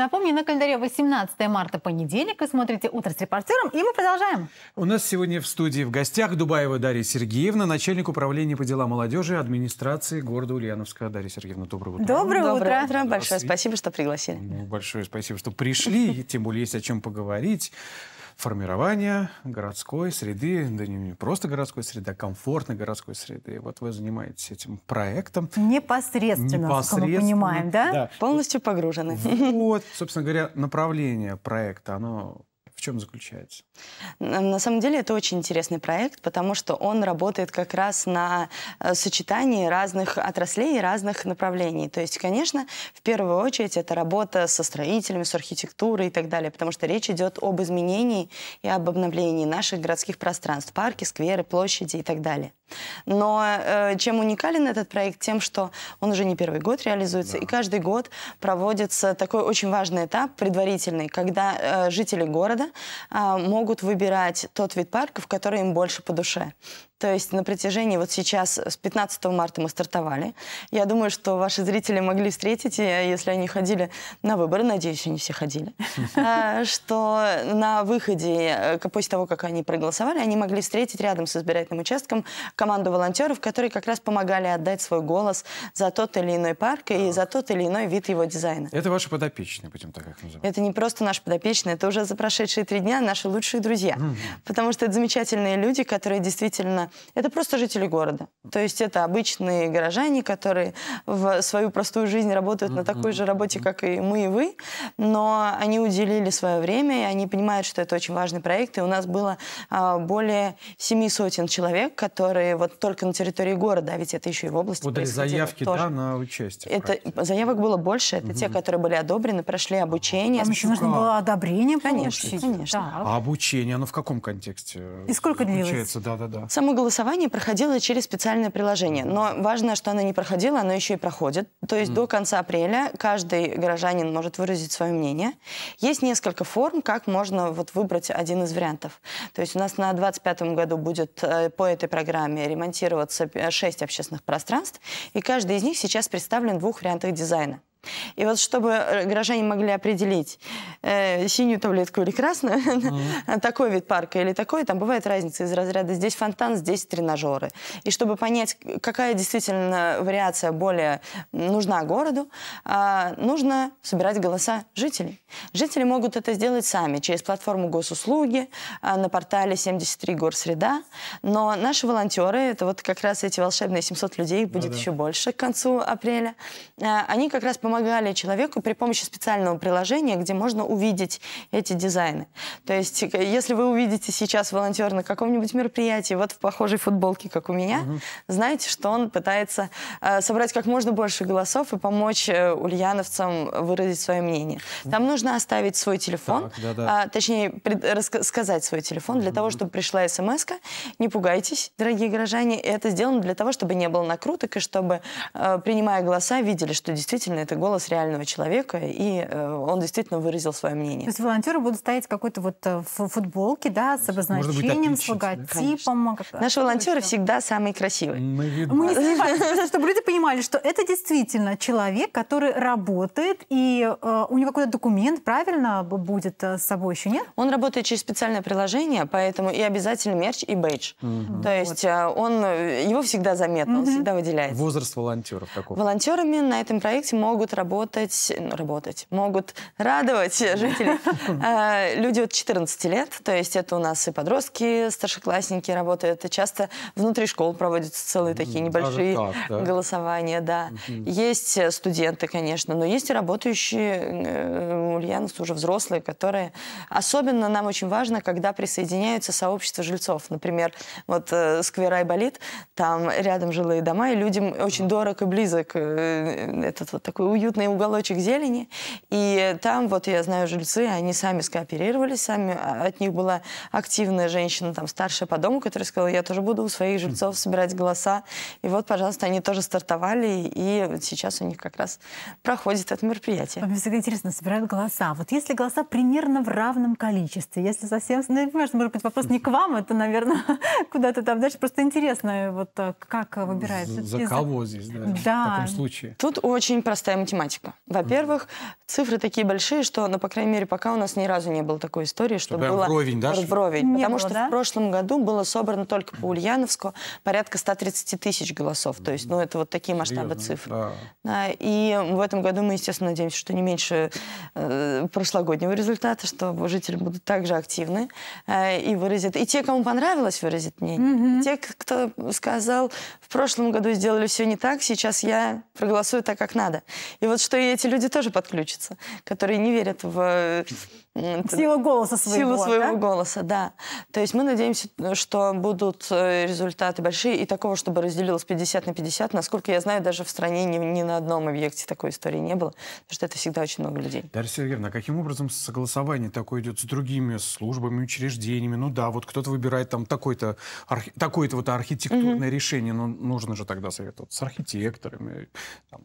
Напомню, на календаре 18 марта понедельник. Вы смотрите «Утро с репортером», и мы продолжаем. У нас сегодня в студии в гостях Дубаева Дарья Сергеевна, начальник управления по делам молодежи администрации города Ульяновска. Дарья Сергеевна, доброе утро. Доброе, доброе утро. утро. Большое спасибо, что пригласили. Ну, большое спасибо, что пришли, тем более есть о чем поговорить формирования городской среды, да не просто городской среды, а комфортной городской среды. Вот вы занимаетесь этим проектом. Непосредственно, Непосредственно. мы понимаем, да? да? Полностью погружены. Вот, собственно говоря, направление проекта, оно в чем заключается? На самом деле это очень интересный проект, потому что он работает как раз на э, сочетании разных отраслей и разных направлений. То есть, конечно, в первую очередь это работа со строителями, с архитектурой и так далее, потому что речь идет об изменении и об обновлении наших городских пространств, парки, скверы, площади и так далее. Но э, чем уникален этот проект? Тем, что он уже не первый год реализуется, да. и каждый год проводится такой очень важный этап предварительный, когда э, жители города Э, могут выбирать тот вид парков, который им больше по душе. То есть на протяжении вот сейчас, с 15 марта мы стартовали. Я думаю, что ваши зрители могли встретить, э, если они ходили на выборы, надеюсь, они все ходили, а, что на выходе, э, после того, как они проголосовали, они могли встретить рядом с избирательным участком команду волонтеров, которые как раз помогали отдать свой голос за тот или иной парк и за тот или иной вид его дизайна. Это ваши подопечные, будем так их называть. Это не просто наши подопечные, это уже за прошедшие три дня наши лучшие друзья. Потому что это замечательные люди, которые действительно это просто жители города. То есть это обычные горожане, которые в свою простую жизнь работают на такой же работе, как и мы и вы, но они уделили свое время, и они понимают, что это очень важный проект, и у нас было а, более семи сотен человек, которые вот только на территории города, а ведь это еще и в области Подали заявки, тоже. да, на участие. Это, заявок было больше, это mm те, которые были одобрены, прошли обучение. Там еще нужно было одобрение конечно, получить. Конечно, конечно. А обучение, оно ну, в каком контексте? И сколько длилось? Да, да, да. Самое голосование проходило через специальное приложение, но важно, что оно не проходило, оно еще и проходит. То есть mm. до конца апреля каждый горожанин может выразить свое мнение. Есть несколько форм, как можно вот выбрать один из вариантов. То есть у нас на 25 году будет э, по этой программе ремонтироваться 6 общественных пространств, и каждый из них сейчас представлен в двух вариантах дизайна. И вот чтобы э, горожане могли определить э, синюю таблетку или красную, mm-hmm. такой вид парка или такой, там бывает разница из разряда здесь фонтан, здесь тренажеры. И чтобы понять, какая действительно вариация более нужна городу, э, нужно собирать голоса жителей. Жители могут это сделать сами через платформу госуслуги э, на портале 73 горсреда, но наши волонтеры, это вот как раз эти волшебные 700 людей, будет ну да -да. еще больше к концу апреля, э, они как раз помогают помогали человеку при помощи специального приложения, где можно увидеть эти дизайны. То есть, э, если вы увидите сейчас волонтер на каком-нибудь мероприятии, вот в похожей футболке, как у меня, угу. знаете, что он пытается э, собрать как можно больше голосов и помочь э, ульяновцам выразить свое мнение. Там нужно оставить свой телефон, так, да, да. А, точнее, пред, рассказать свой телефон для угу. того, чтобы пришла смс -ка. Не пугайтесь, дорогие граждане, это сделано для того, чтобы не было накруток и чтобы, э, принимая голоса, видели, что действительно это голос реального человека, и э, он действительно выразил свое мнение. То есть волонтеры будут стоять какой-то вот э, футболке, да, с обозначением, быть, с логотипом. Да? Наши волонтеры всегда самые красивые. Мы, не сомневаемся, чтобы люди понимали, что это действительно человек, который работает, и э, у него какой-то документ, правильно, будет с собой еще, нет? Он работает через специальное приложение, поэтому и обязательно мерч, и бейдж. То есть он, его всегда заметно, он всегда выделяется. Возраст волонтеров такой. Волонтерами на этом проекте могут могут работать, э, ну, работать, могут радовать жителей а, люди от 14 лет, то есть это у нас и подростки, старшеклассники работают, Это часто внутри школ проводятся целые такие небольшие голосования, да. Есть э, студенты, конечно, но есть и работающие э, ульяновцы, уже взрослые, которые... Особенно нам очень важно, когда присоединяются сообщества жильцов. Например, вот сквер Айболит, там рядом жилые дома, и людям очень дорог и близок этот вот такой уютный уголочек зелени. И там, вот я знаю, жильцы, они сами скооперировались, сами а, от них была активная женщина, там, старшая по дому, которая сказала, я тоже буду у своих жильцов собирать голоса. И вот, пожалуйста, они тоже стартовали, и сейчас у них как раз проходит это мероприятие. Мне всегда интересно, собирают голоса. Вот если голоса примерно в равном количестве, если совсем... Ну, я понимаю, что, может быть, вопрос не к вам, это, наверное, куда-то там дальше. Просто интересно, вот э, как э, выбирается За, за кого здесь, да, да, в таком случае? Тут очень простая математика. Во-первых, цифры такие большие, что, ну, по крайней мере, пока у нас ни разу не было такой истории, что Прям было... Вровень, да? Вровень. потому было, что да? в прошлом году было собрано только по Ульяновску порядка 130 тысяч голосов. То есть, ну, это вот такие масштабы Серьезно? цифр. Да. Да, и в этом году мы, естественно, надеемся, что не меньше э, прошлогоднего результата, что жители будут также активны э, и выразят. И те, кому понравилось, выразят мнение. Mm-hmm. те, кто сказал, в прошлом году сделали все не так, сейчас я проголосую так, как надо. И вот что и эти люди тоже подключатся, которые не верят в... Силу голоса своего, Силу своего да? голоса, да. То есть мы надеемся, что будут э, результаты большие, и такого, чтобы разделилось 50 на 50, насколько я знаю, даже в стране ни, ни на одном объекте такой истории не было, потому что это всегда очень много людей. Дарья Сергеевна, а каким образом согласование такое идет с другими службами, учреждениями? Ну да, вот кто-то выбирает там такое-то архи... такое вот архитектурное Mm -hmm. решение, но нужно же тогда советоваться с архитекторами, там,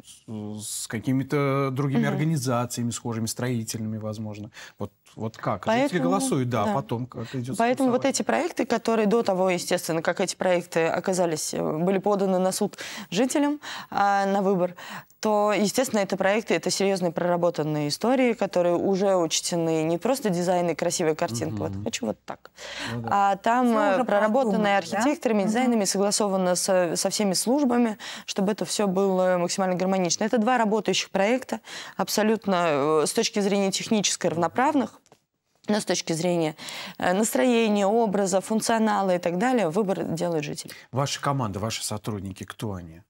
с какими какими-то другими угу. организациями схожими, строительными, возможно. Вот вот как? Поэтому, Жители голосуют, да, а да. потом как идет Поэтому вот эти проекты, которые до того, естественно, как эти проекты оказались, э, были поданы на суд жителям а, на выбор, то, естественно, это проекты, это серьезные проработанные истории, которые уже учтены не просто дизайн и красивая картинка, угу. вот хочу вот так, ну, да. а там э, проработанные архитекторами, да? дизайнами, угу. согласовано со, со всеми службами, чтобы это все было максимально гармонично. Это два работающих проекта, абсолютно э, с точки зрения технической равноправных, но с точки зрения э, настроения, образа, функционала и так далее, выбор делает житель. Ваша команда, ваши сотрудники, кто они?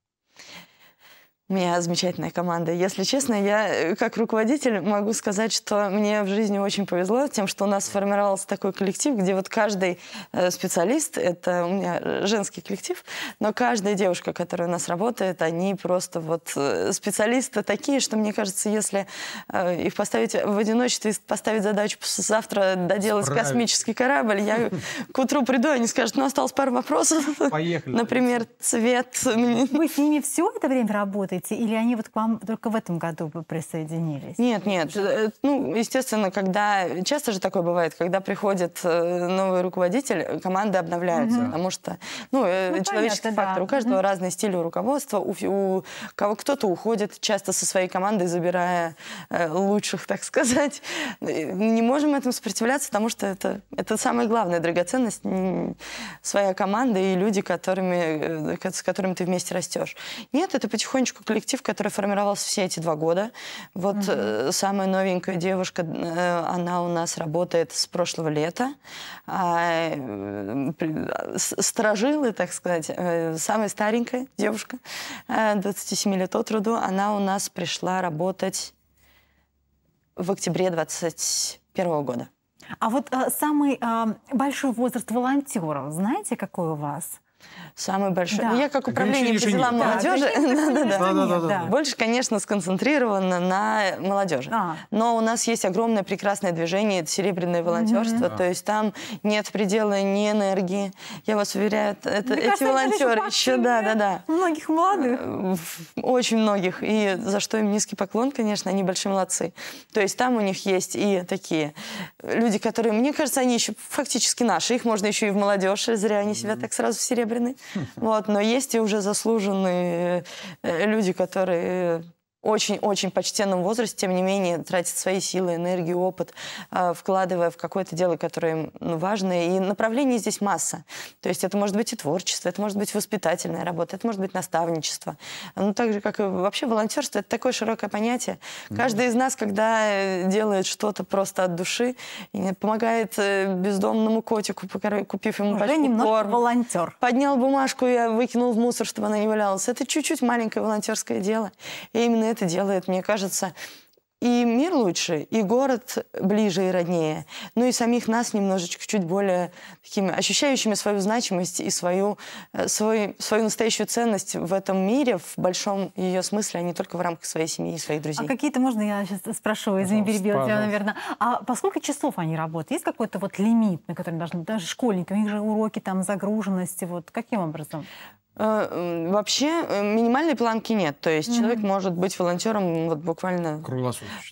У меня замечательная команда. Если честно, я э, как руководитель могу сказать, что мне в жизни очень повезло тем, что у нас сформировался такой коллектив, где вот каждый э, специалист, это у меня э, женский коллектив, но каждая девушка, которая у нас работает, они просто вот специалисты такие, что мне кажется, если их поставить в одиночестве, поставить задачу завтра доделать Справить. космический корабль, я к утру приду, они скажут, ну осталось пару вопросов. Поехали. Например, цвет. Мы с ними все это время работаем работаете? Или они вот к вам только в этом году присоединились? Нет, нет. Э, ну, естественно, когда... Часто же такое бывает, когда приходит э, новый руководитель, команды обновляются, угу. потому что, ну, э, ну человеческий понятно, фактор. Да. У каждого угу. разный стиль руководства. У, у кого кто-то уходит часто со своей командой, забирая лучших, так сказать. Не можем этому сопротивляться, потому что это, это самая главная драгоценность. Своя команда и люди, которыми, с которыми ты вместе растешь. Нет, это потихонечку коллектив, который формировался все эти два года. Вот Mm -hmm. самая новенькая девушка, э, она у нас работает с прошлого лета. А, э, сторожилы, так сказать, самая старенькая девушка, 27 лет от роду, она у нас пришла работать в октябре 2021 года. А вот э, самый э, большой возраст волонтеров, знаете, какой у вас? Самый большой. Ну, да. Ну, я как управление по делам молодежи, больше, конечно, сконцентрирована на молодежи. А. Но у нас есть огромное прекрасное движение, это серебряное волонтерство, mm-hmm. то есть там нет предела ни энергии. Я вас уверяю, это, эти волонтеры еще, да, да, да. Многих молодых. Э, очень многих. И за что им низкий поклон, конечно, они большие молодцы. То есть там у них есть и такие люди, которые, мне кажется, они еще фактически наши. Их можно еще и в молодежи, э, зря они себя так сразу в серебряное серебряный. Хм. Вот, но есть и уже заслуженные э, люди, которые очень-очень почтенном возрасте, тем не менее, тратит свои силы, энергию, опыт, а, вкладывая в какое-то дело, которое им важно. И направлений здесь масса. То есть это может быть и творчество, это может быть воспитательная работа, это может быть наставничество. Ну, так же, как и вообще волонтерство, это такое широкое понятие. Каждый из нас, когда э, делает что-то просто от души, помогает э, бездомному котику, купив ему Уже пачку корм, волонтер. поднял бумажку и выкинул в мусор, чтобы она не валялась. Это чуть-чуть маленькое волонтерское дело. И именно это делает, мне кажется, и мир лучше, и город ближе и роднее. Ну и самих нас немножечко чуть более такими ощущающими свою значимость и свою, э, свой, свою настоящую ценность в этом мире, в большом ее смысле, а не только в рамках своей семьи и своих а друзей. А какие-то, можно я сейчас спрошу, извини, ну, перебила тебя, наверное. А по сколько часов они работают? Есть какой-то вот лимит, на который должны, даже школьники, у них же уроки, там, загруженности, вот каким образом? А, вообще э, минимальной планки нет. То есть mm-hmm. человек может быть волонтером ну, вот буквально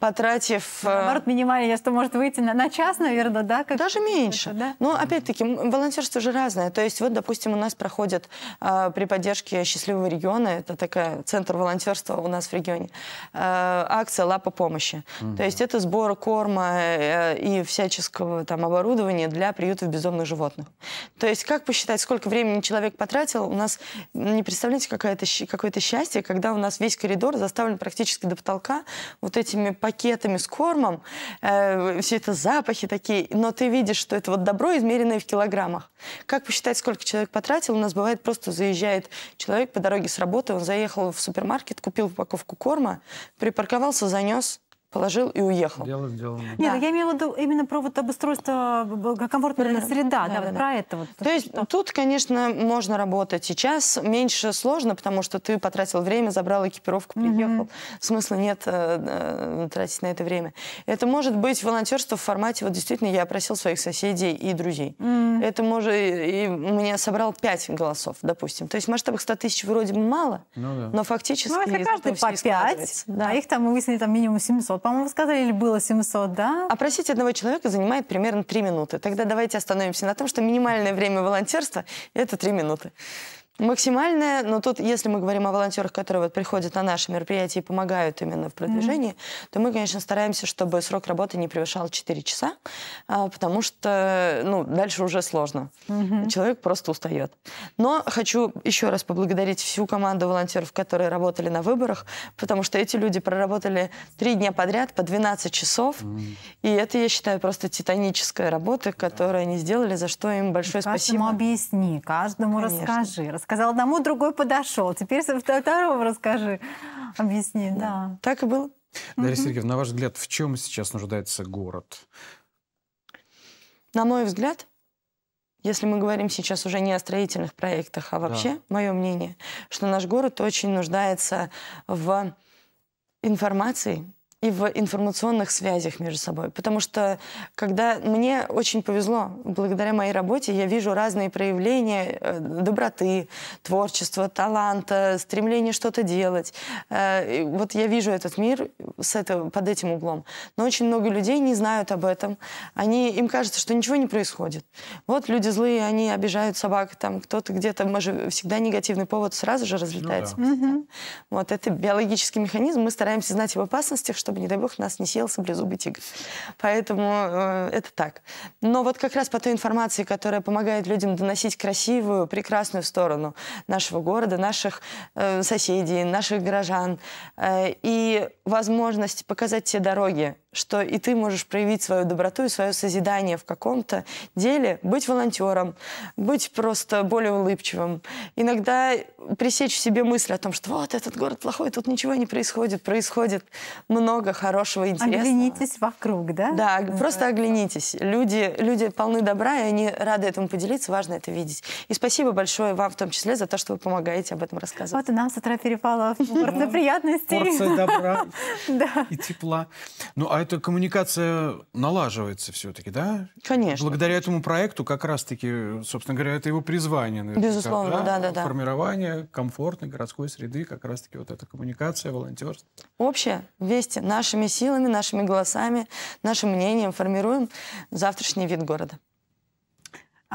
потратив... Ну, наоборот, минимальный, что может выйти на, на час, наверное, да? Как Даже меньше. Это, да? Но опять-таки волонтерство же разное. То есть вот, допустим, у нас проходят э, а, при поддержке счастливого региона, это такая центр волонтерства у нас в регионе, э, акция «Лапа помощи». Mm-hmm. То есть это сбор корма э, и всяческого там оборудования для приютов бездомных животных. То есть как посчитать, сколько времени человек потратил, у нас не представляете, какое это какое счастье, когда у нас весь коридор заставлен практически до потолка вот этими пакетами с кормом, э, все это запахи такие, но ты видишь, что это вот добро, измеренное в килограммах. Как посчитать, сколько человек потратил? У нас бывает просто заезжает человек по дороге с работы, он заехал в супермаркет, купил упаковку корма, припарковался, занес, положил и уехал. Дело сделано. Нет, да. я имею в виду именно про вот обустройство комфортной да. среда, да, да, да, вот да. про это. Вот, То есть что? тут, конечно, можно работать. Сейчас меньше сложно, потому что ты потратил время, забрал экипировку, приехал. Угу. Смысла нет э, э, тратить на это время. Это может быть волонтерство в формате, вот действительно, я опросил своих соседей и друзей. Угу. Это может, и мне собрал пять голосов, допустим. То есть в масштабах 100 тысяч вроде бы мало, ну, да. но фактически... Ну, если каждый по пять. да. а их там выяснили там минимум 700 по-моему, вы сказали, было 700, да? Опросить одного человека занимает примерно 3 минуты. Тогда давайте остановимся на том, что минимальное время волонтерства – это 3 минуты. Максимальное, но тут, если мы говорим о волонтерах, которые вот приходят на наши мероприятия и помогают именно в продвижении, mm-hmm. то мы, конечно, стараемся, чтобы срок работы не превышал 4 часа, а, потому что ну, дальше уже сложно. Mm-hmm. Человек просто устает. Но хочу еще раз поблагодарить всю команду волонтеров, которые работали на выборах, потому что эти люди проработали 3 дня подряд по 12 часов. Mm-hmm. И это, я считаю, просто титаническая работа, которую они сделали, за что им большое каждому спасибо. Каждому объясни, каждому конечно. расскажи Сказал одному, другой подошел. Теперь со второго расскажи. Объясни, да. Так и было. Дарья Сергеевна, на ваш взгляд, в чем сейчас нуждается город? На мой взгляд, если мы говорим сейчас уже не о строительных проектах, а вообще, да. мое мнение, что наш город очень нуждается в информации, и в информационных связях между собой. Потому что когда мне очень повезло, благодаря моей работе я вижу разные проявления э, доброты, творчества, таланта, стремления что-то делать. Э, вот я вижу этот мир с этого, под этим углом. Но очень много людей не знают об этом. Они, им кажется, что ничего не происходит. Вот люди злые, они обижают собак, там кто-то где-то, может, всегда негативный повод сразу же ну разлетается. Ну, да. угу. Вот это биологический механизм. Мы стараемся знать об опасностях, чтобы чтобы, не дай бог, нас не съел саблезубый тигр. Поэтому э, это так. Но вот как раз по той информации, которая помогает людям доносить красивую, прекрасную сторону нашего города, наших э, соседей, наших горожан э, и возможность показать те дороги, что и ты можешь проявить свою доброту и свое созидание в каком-то деле, быть волонтером, быть просто более улыбчивым. Иногда пресечь в себе мысль о том, что вот этот город плохой, тут ничего не происходит, происходит много хорошего, интересного. Оглянитесь вокруг, да? Да, просто оглянитесь. Люди, люди полны добра, и они рады этому поделиться, важно это видеть. И спасибо большое вам в том числе за то, что вы помогаете об этом рассказывать. Вот и нам с утра перепало в приятности. Порция добра и тепла. Ну, а эта коммуникация налаживается все-таки, да? Конечно. Благодаря этому проекту как раз-таки, собственно говоря, это его призвание. Безусловно, да, да, да, да. Формирование комфортной городской среды, как раз-таки вот эта коммуникация, волонтерство. Общее, вместе, нашими силами, нашими голосами, нашим мнением формируем завтрашний вид города.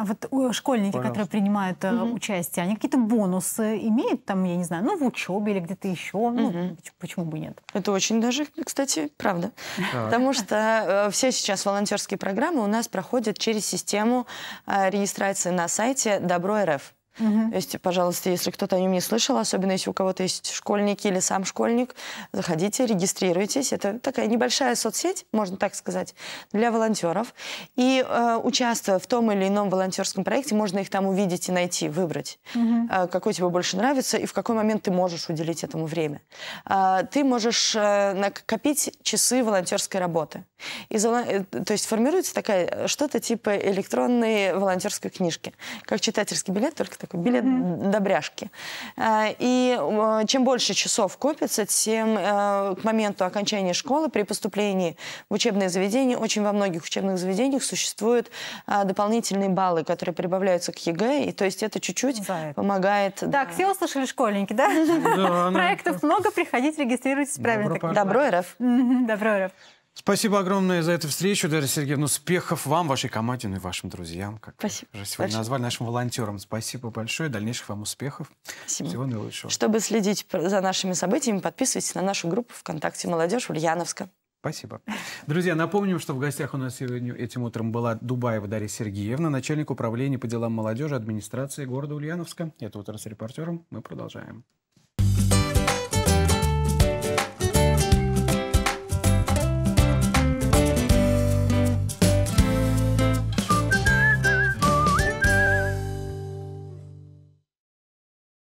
А вот школьники, Пожалуйста. которые принимают угу. участие, они какие-то бонусы имеют там, я не знаю, ну, в учебе или где-то еще? Угу. Ну, почему бы нет? Это очень даже, кстати, правда. Да. Потому что э, все сейчас волонтерские программы у нас проходят через систему э, регистрации на сайте Добро РФ. Угу. То есть, пожалуйста, если кто-то о нем не слышал, особенно если у кого-то есть школьники или сам школьник, заходите, регистрируйтесь. Это такая небольшая соцсеть, можно так сказать, для волонтеров. И э, участвуя в том или ином волонтерском проекте, можно их там увидеть и найти, выбрать, угу. э, какой тебе больше нравится и в какой момент ты можешь уделить этому время. Э, ты можешь э, накопить часы волонтерской работы. Из, э, то есть формируется такая э, что-то типа электронной волонтерской книжки, как читательский билет, только такой такой билет mm-hmm. добряшки. Э, и э, чем больше часов копится, тем э, к моменту окончания школы при поступлении в учебное заведение, очень во многих учебных заведениях существуют дополнительные баллы, которые прибавляются к ЕГЭ, и то есть это чуть-чуть помогает. Так, да. все услышали школьники, да? да Проектов много, приходите, регистрируйтесь правильно. Добро РФ. Добро РФ. Спасибо огромное за эту встречу, Дарья Сергеевна. Успехов вам, вашей команде, ну и вашим друзьям. Как Спасибо. Уже сегодня большое. назвали нашим волонтерам. Спасибо большое. Дальнейших вам успехов. Спасибо. Всего наилучшего. Чтобы следить за нашими событиями, подписывайтесь на нашу группу ВКонтакте «Молодежь Ульяновска». Спасибо. Друзья, напомним, что в гостях у нас сегодня этим утром была Дубаева Дарья Сергеевна, начальник управления по делам молодежи администрации города Ульяновска. Это утро с репортером. Мы продолжаем.